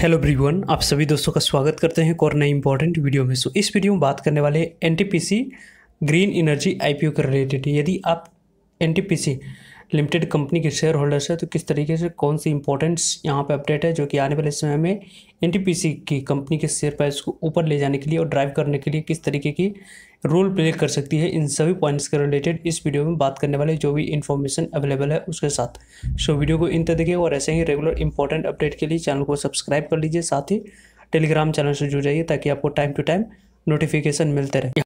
hello everyone आप सभी दोस्तों का स्वागत करते हैं एक और नई इंपॉर्टेंट वीडियो में सो इस वीडियो में बात करने वाले एन ग्रीन एनर्जी ओ के रिलेटेड यदि आप एन लिमिटेड कंपनी के शेयर होल्डर्स है तो किस तरीके से कौन सी इंपॉर्टेंट्स यहाँ पे अपडेट है जो कि आने वाले समय में एन की कंपनी के शेयर प्राइस को ऊपर ले जाने के लिए और ड्राइव करने के लिए किस तरीके की रोल प्ले कर सकती है इन सभी पॉइंट्स के रिलेटेड इस वीडियो में बात करने वाले जो भी इन्फॉर्मेशन अवेलेबल है उसके साथ सो वीडियो को इन तक देखिए और ऐसे ही रेगुलर इंपॉर्टेंट अपडेट के लिए चैनल को सब्सक्राइब कर लीजिए साथ ही टेलीग्राम चैनल से जुड़ जाइए ताकि आपको टाइम टू टाइम नोटिफिकेशन मिलते रहे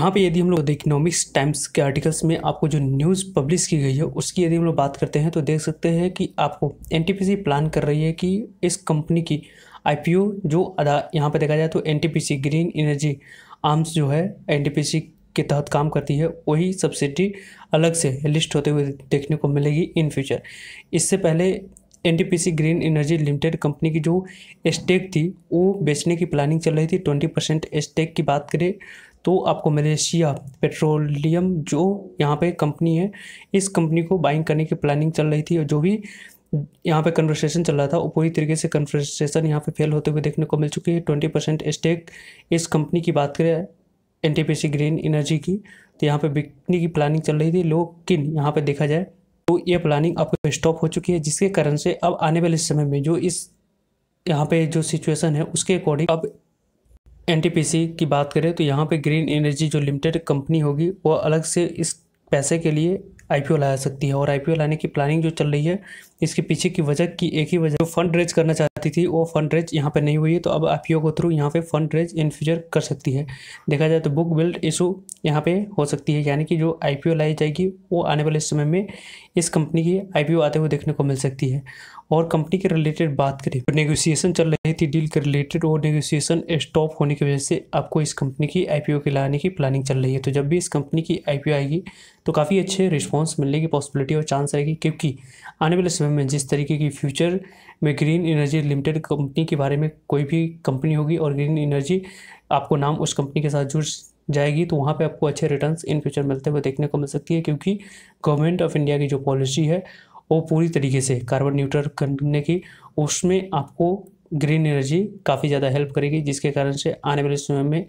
यहाँ पे यदि हम लोग इकोनॉमिक्स टाइम्स के आर्टिकल्स में आपको जो न्यूज़ पब्लिश की गई है उसकी यदि हम लोग बात करते हैं तो देख सकते हैं कि आपको एन प्लान कर रही है कि इस कंपनी की आई जो अदा यहाँ पर देखा जाए तो एन ग्रीन एनर्जी आर्म्स जो है एन के तहत काम करती है वही सब्सिडी अलग से लिस्ट होते हुए देखने को मिलेगी इन फ्यूचर इससे पहले N green energy limited company की जो स्टेक थी वो बेचने की प्लानिंग चल रही थी ट्वेंटी परसेंट स्टेक की बात करें तो आपको मलेशिया पेट्रोलियम जो यहाँ पे कंपनी है इस कंपनी को बाइंग करने की प्लानिंग चल रही थी और जो भी यहाँ पे कन्वर्सेशन चल रहा था वो पूरी तरीके से कन्वर्सेशन यहाँ पे फेल होते हुए देखने को मिल चुकी है ट्वेंटी परसेंट स्टेक इस कंपनी की बात करें एन ग्रीन एनर्जी की तो यहाँ पे बिकने की प्लानिंग चल रही थी लेकिन यहाँ पे देखा जाए तो ये प्लानिंग आपको स्टॉप हो चुकी है जिसके कारण से अब आने वाले समय में जो इस यहाँ पे जो सिचुएशन है उसके अकॉर्डिंग अब एनटीपीसी की बात करें तो यहाँ पे ग्रीन एनर्जी जो लिमिटेड कंपनी होगी वो अलग से इस पैसे के लिए आईपीओ ला सकती है और आईपीओ लाने की प्लानिंग जो चल रही है इसके पीछे की वजह की एक ही वजह जो फंड रेज करना चाहती थी वो फंड रेज यहाँ पर नहीं हुई है तो अब आईपीओ के थ्रू यहाँ पे फंड रेज इन फ्यूचर कर सकती है देखा जाए तो बुक बिल्ड इशू यहाँ पे हो सकती है यानी कि जो आईपीओ लाई जाएगी वो आने वाले समय में इस कंपनी की आई आते हुए देखने को मिल सकती है और कंपनी के रिलेटेड बात करें तो नेगोशिएशन चल रही थी डील के रिलेटेड और नेगोशिएशन स्टॉप होने की वजह से आपको इस कंपनी की आईपीओ के लाने की प्लानिंग चल रही है तो जब भी इस कंपनी की आईपीओ आएगी तो काफ़ी अच्छे रिस्पॉन्स मिलने की पॉसिबिलिटी और चांस रहेगी क्योंकि आने वाले समय में जिस तरीके की फ्यूचर में ग्रीन एनर्जी लिमिटेड कंपनी के बारे में कोई भी कंपनी होगी और ग्रीन एनर्जी आपको नाम उस कंपनी के साथ जुड़ जाएगी तो वहाँ पे आपको अच्छे रिटर्न्स इन फ्यूचर मिलते हुए देखने को मिल सकती है क्योंकि गवर्नमेंट ऑफ इंडिया की जो पॉलिसी है वो पूरी तरीके से कार्बन न्यूट्रल करने की उसमें आपको ग्रीन एनर्जी काफ़ी ज़्यादा हेल्प करेगी जिसके कारण से आने वाले समय में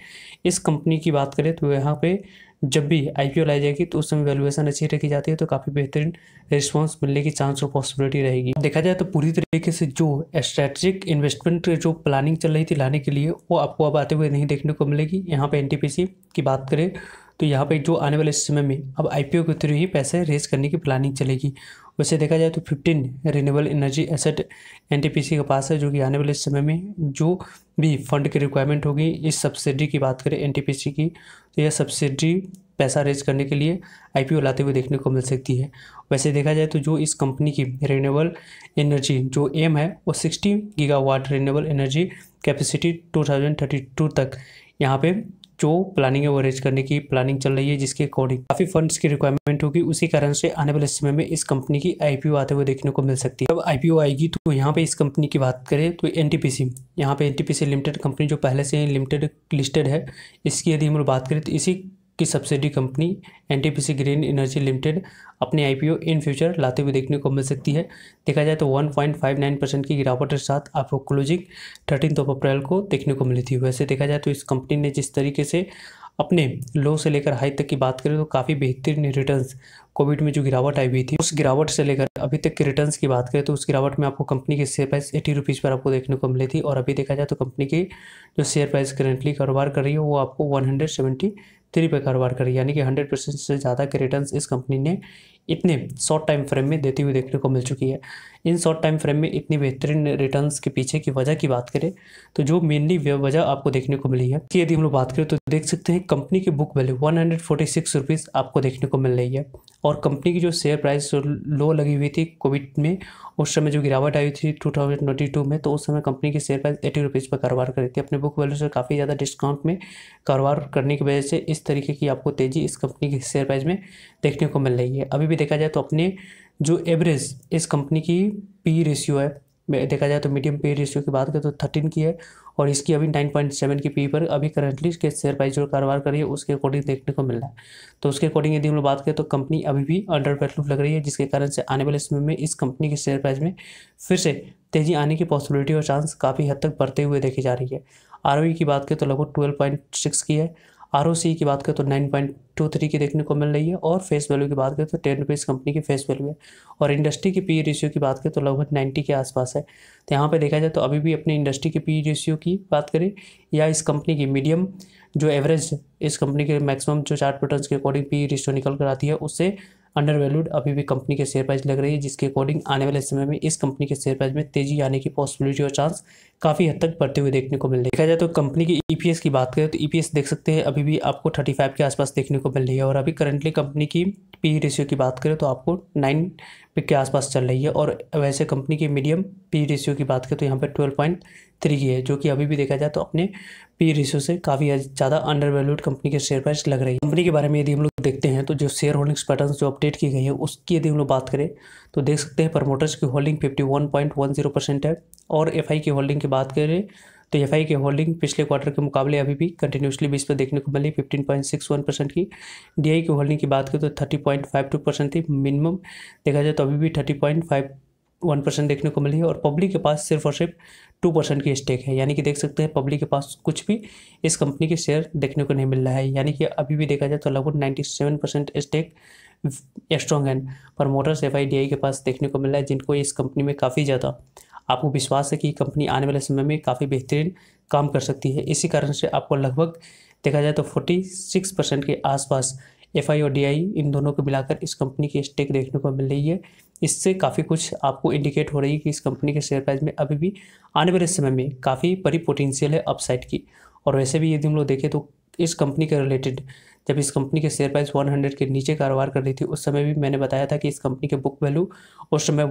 इस कंपनी की बात करें तो यहाँ पे जब भी आई पी लाई जाएगी तो उस समय वैल्यूएशन अच्छी रखी जाती है तो काफ़ी बेहतरीन रिस्पांस मिलने की चांस और पॉसिबिलिटी रहेगी देखा जाए तो पूरी तरीके से जो स्ट्रेटजिक इन्वेस्टमेंट जो प्लानिंग चल रही थी लाने के लिए वो आपको अब आते हुए नहीं देखने को मिलेगी यहाँ पर एन की बात करें तो यहाँ पर जो आने वाले समय में अब आई के थ्रू ही पैसे रेज करने की प्लानिंग चलेगी वैसे देखा जाए तो fifteen renewable energy asset N के पास है जो कि आने वाले समय में जो भी फंड की रिक्वायरमेंट होगी इस सब्सिडी की बात करें एन की तो यह सब्सिडी पैसा रेज करने के लिए आईपीओ लाते हुए देखने को मिल सकती है वैसे देखा जाए तो जो इस कंपनी की रिन्यूएबल एनर्जी जो एम है वो 60 गीगावाट रिन्यूएबल एनर्जी कैपेसिटी 2032 तक यहाँ पे जो प्लानिंग है वो अरेज करने की प्लानिंग चल रही है जिसके अकॉर्डिंग काफी फंड्स की रिक्वायरमेंट होगी उसी कारण से आने वाले समय में इस कंपनी की आईपीओ आते हुए देखने को मिल सकती है अब आईपीओ आएगी तो यहाँ पे इस कंपनी की बात करें तो एनटीपीसी यहाँ पे एनटीपीसी लिमिटेड कंपनी जो पहले से लिमिटेड लिस्टेड है इसकी यदि हम लोग बात करें तो इसी की subsidy company N green energy limited अपने आईपीओ इन फ्यूचर लाते हुए देखने को मिल सकती है देखा जाए तो 1.59 परसेंट की गिरावट के साथ आपको क्लोजिंग थर्टीन ऑफ अप्रैल को देखने को मिली थी वैसे देखा जाए तो इस कंपनी ने जिस तरीके से अपने लो से लेकर हाई तक की बात करें तो काफ़ी बेहतरीन रिटर्न्स कोविड में जो गिरावट आई हुई थी उस गिरावट से लेकर अभी तक के रिटर्न्स की बात करें तो उस गिरावट में आपको कंपनी के शेयर प्राइस एटी रुपीज़ पर आपको देखने को मिली थी और अभी देखा जाए तो कंपनी की जो शेयर प्राइस करेंटली कारोबार कर रही है वो आपको वन हंड्रेड सेवेंटी थ्री पे कारोबार करी यानी कि हंड्रेड परसेंट से ज़्यादा के रिटर्न इस कंपनी ने इतने शॉर्ट टाइम फ्रेम में देती हुई देखने को मिल चुकी है इन शॉर्ट टाइम फ्रेम में इतनी बेहतरीन रिटर्न्स के पीछे की वजह की बात करें तो जो मेनली वजह आपको देखने को मिली है कि यदि हम लोग बात करें तो देख सकते हैं कंपनी की book value one hundred forty six rupees आपको देखने को मिल रही है और कंपनी की जो शेयर प्राइस लो लगी हुई थी कोविड में उस समय जो गिरावट आई थी टू थाउजेंड ट्वेंटी टू में तो उस समय कंपनी की शेयर प्राइस एटी रुपीज़ पर कारोबार करी थी अपने बुक वैल्यू से काफ़ी ज़्यादा डिस्काउंट में कारोबार करने की वजह से इस तरीके की आपको तेज़ी इस कंपनी की शेयर प्राइस में देखने को मिल रही है अभी भी भी देखा जाए तो अपने जो एवरेज इस कंपनी की पी रेशियो है देखा जाए तो मीडियम पी रेशियो की बात करें तो थर्टीन की है और इसकी अभी नाइन पॉइंट सेवन की पी पर अभी करंटली इसके शेयर प्राइस जो कारोबार कर रही है उसके अकॉर्डिंग देखने को मिल रहा है तो उसके अकॉर्डिंग यदि हम लोग बात करें तो कंपनी अभी भी अंडर वैल्यूड लग रही है जिसके कारण से आने वाले समय में इस कंपनी के शेयर प्राइस में फिर से तेजी आने की पॉसिबिलिटी और चांस काफ़ी हद तक बढ़ते हुए देखी जा रही है आर e की बात करें तो लगभग ट्वेल्व की है आर की बात करें तो नाइन पॉइंट टू थ्री की देखने को मिल रही है और फेस वैल्यू की बात करें तो टेन रुपीज़ कंपनी की फेस वैल्यू है और इंडस्ट्री की पी रेशियो की बात करें तो लगभग नाइन्टी के आसपास है तो यहाँ पे देखा जाए तो अभी भी अपने इंडस्ट्री की पी रेशियो की बात करें या इस कंपनी की मीडियम जो एवरेज इस कंपनी के मैक्सिमम जो चार्ट पैटर्न के अकॉर्डिंग पी रेशियो निकल कर आती है उससे अंडर वैल्यूड अभी भी कंपनी के शेयर प्राइस लग रही है जिसके अकॉर्डिंग आने वाले समय में इस कंपनी के शेयर प्राइस में तेजी आने की पॉसिबिलिटी और चांस काफ़ी हद तक बढ़ते हुए देखने को मिल रही है देखा जाए तो कंपनी की ईपीएस e की बात करें तो ईपीएस e देख सकते हैं अभी भी आपको थर्टी फाइव के आसपास देखने को मिल रही है और अभी करंटली कंपनी की पी रेशियो e की बात करें तो आपको नाइन पे के आसपास चल रही है और वैसे कंपनी की मीडियम पी रेशियो की बात करें तो यहाँ पे ट्वेल्व पॉइंट थ्री की है जो कि अभी भी देखा जाए तो अपने पी रेशियो से काफ़ी ज़्यादा अंडर वैल्यूड कंपनी के शेयर प्राइस लग रही है कंपनी के बारे में यदि हम लोग देखते हैं तो जो शेयर होल्डिंग्स पैटर्न जो अपडेट की गई है उसकी यदि हम लोग बात करें तो देख सकते हैं प्रमोटर्स की holding fifty one point one zero percent है और एफ की होल्डिंग की बात करें तो एफ की होल्डिंग पिछले क्वार्टर के मुकाबले अभी भी कंटिन्यूसली बीस पर देखने को मिली fifteen point six one percent की डी की होल्डिंग की बात करें तो thirty point five two percent थी मिनिमम देखा जाए तो अभी भी thirty point five one percent देखने को मिली है और पब्लिक के पास सिर्फ और सिर्फ टू परसेंट की स्टेक है यानी कि देख सकते हैं पब्लिक के पास कुछ भी इस कंपनी के शेयर देखने को नहीं मिल रहा है यानी कि अभी भी देखा जाए तो लगभग ninety seven percent stake strong पर प्रमोटर्स एफ के पास देखने को मिल रहा है जिनको इस कंपनी में काफ़ी ज़्यादा आपको विश्वास है कि कंपनी आने वाले समय में काफ़ी बेहतरीन काम कर सकती है इसी कारण से आपको लगभग देखा जाए तो फोर्टी सिक्स परसेंट के आसपास एफ आई और डी आई इन दोनों को मिलाकर इस कंपनी की स्टेक देखने को मिल रही है इससे काफ़ी कुछ आपको इंडिकेट हो रही है कि इस कंपनी के शेयर प्राइस में अभी भी आने वाले समय में काफ़ी बड़ी पोटेंशियल है अपसाइड की और वैसे भी यदि हम लोग देखें तो इस कंपनी के रिलेटेड जब इस कंपनी के शेयर प्राइस 100 के नीचे कारोबार कर रही थी उस समय भी मैंने बताया था कि इस कंपनी के बुक वैल्यू उस समय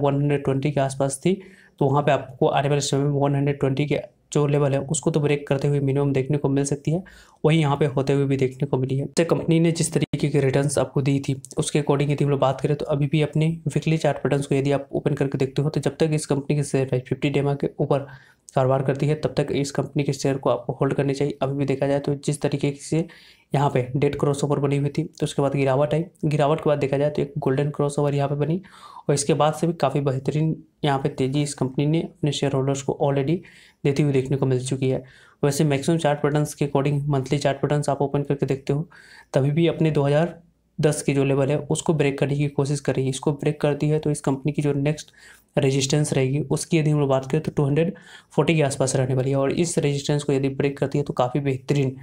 120 के आसपास थी तो वहाँ पे आपको आने वाले समय में 120 के जो लेवल है उसको तो ब्रेक करते हुए मिनिमम देखने को मिल सकती है वहीं यहाँ पे होते हुए भी देखने को मिली है तो कंपनी ने जिस तरीके की रिटर्न्स आपको दी थी उसके अकॉर्डिंग यदि हम लोग बात करें तो अभी भी अपने वीकली चार्ट पैटर्न्स को यदि आप ओपन करके देखते हो तो जब तक इस कंपनी के शेयर प्राइस फिफ्टी डेमा के ऊपर कारोबार करती है तब तक इस कंपनी के शेयर को आपको होल्ड करनी चाहिए अभी भी देखा जाए तो जिस तरीके से यहाँ पे डेड क्रॉस ओवर बनी हुई थी तो उसके बाद गिरावट आई गिरावट के बाद देखा जाए तो एक गोल्डन क्रॉस ओवर यहाँ पे बनी और इसके बाद से भी काफ़ी बेहतरीन यहाँ पे तेज़ी इस कंपनी ने अपने शेयर होल्डर्स को ऑलरेडी देती हुई देखने को मिल चुकी है वैसे मैक्सिमम चार्ट पैटर्न्स के अकॉर्डिंग मंथली चार्ट पैटर्न्स आप ओपन करके देखते हो तभी भी अपने दो हज़ार दस की जो लेवल है उसको ब्रेक करने की कोशिश कर रही है इसको ब्रेक करती है तो इस कंपनी की जो नेक्स्ट रेजिस्टेंस रहेगी उसकी यदि हम लोग बात करें तो 240 के आसपास रहने वाली है और इस रेजिस्टेंस को यदि ब्रेक करती है तो काफ़ी बेहतरीन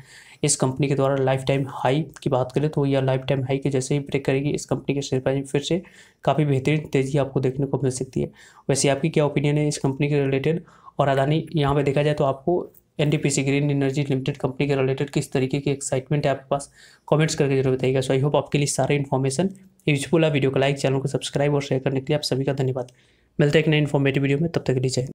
इस कंपनी के द्वारा लाइफ टाइम हाई की बात करें तो या लाइफ टाइम हाई के जैसे ही ब्रेक करेगी इस कंपनी के शेयर प्राइस फिर से काफ़ी बेहतरीन तेज़ी आपको देखने को मिल सकती है वैसे आपकी क्या ओपिनियन है इस कंपनी के रिलेटेड और अदानी यहाँ पर देखा जाए तो आपको NTPC green energy limited company के रिलेटेड किस तरीके की एक्साइटमेंट है आपके पास कमेंट्स करके जरूर बताइएगा सो आई होप आपके लिए सारे इन्फॉर्मेशन यूजफुल है वीडियो को लाइक चैनल को सब्सक्राइब और शेयर करने के लिए आप सभी का धन्यवाद मिलते हैं एक नए इन्फॉर्मेटिव वीडियो में तब तक के